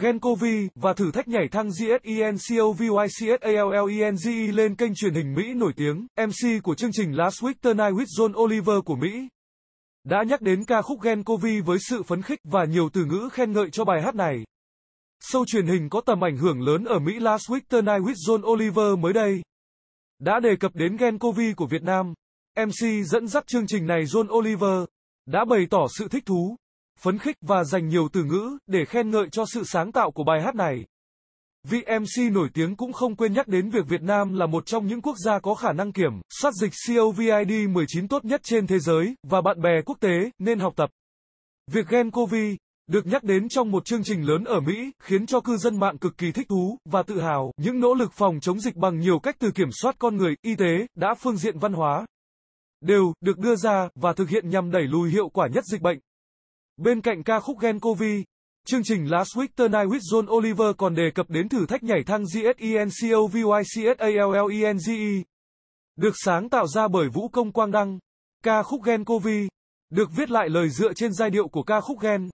Gencovi và thử thách nhảy thang GSENCOVYCSALLENGE e e lên kênh truyền hình Mỹ nổi tiếng, MC của chương trình Last Week Tonight with John Oliver của Mỹ. Đã nhắc đến ca khúc Gencovi với sự phấn khích và nhiều từ ngữ khen ngợi cho bài hát này. Show truyền hình có tầm ảnh hưởng lớn ở Mỹ Last Week Tonight with John Oliver mới đây. Đã đề cập đến Gencovi của Việt Nam. MC dẫn dắt chương trình này John Oliver đã bày tỏ sự thích thú phấn khích và dành nhiều từ ngữ để khen ngợi cho sự sáng tạo của bài hát này. Vị MC nổi tiếng cũng không quên nhắc đến việc Việt Nam là một trong những quốc gia có khả năng kiểm soát dịch COVID-19 tốt nhất trên thế giới và bạn bè quốc tế nên học tập. Việc gen COVID được nhắc đến trong một chương trình lớn ở Mỹ, khiến cho cư dân mạng cực kỳ thích thú và tự hào. Những nỗ lực phòng chống dịch bằng nhiều cách từ kiểm soát con người, y tế, đã phương diện văn hóa đều được đưa ra và thực hiện nhằm đẩy lùi hiệu quả nhất dịch bệnh. Bên cạnh ca khúc Gen Covi, chương trình Last Week Tonight with John Oliver còn đề cập đến thử thách nhảy thang GSENCOVYCSALLENGE. E e, được sáng tạo ra bởi Vũ Công Quang Đăng, ca khúc Gen Covi, được viết lại lời dựa trên giai điệu của ca khúc Gen.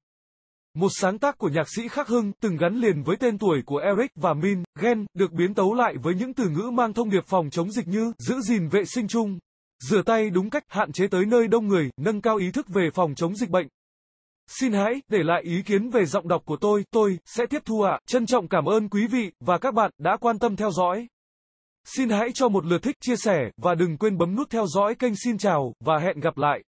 Một sáng tác của nhạc sĩ Khắc Hưng từng gắn liền với tên tuổi của Eric và Min, Gen, được biến tấu lại với những từ ngữ mang thông điệp phòng chống dịch như giữ gìn vệ sinh chung, rửa tay đúng cách, hạn chế tới nơi đông người, nâng cao ý thức về phòng chống dịch bệnh. Xin hãy để lại ý kiến về giọng đọc của tôi, tôi sẽ tiếp thu ạ. À. Trân trọng cảm ơn quý vị và các bạn đã quan tâm theo dõi. Xin hãy cho một lượt thích, chia sẻ và đừng quên bấm nút theo dõi kênh Xin chào và hẹn gặp lại.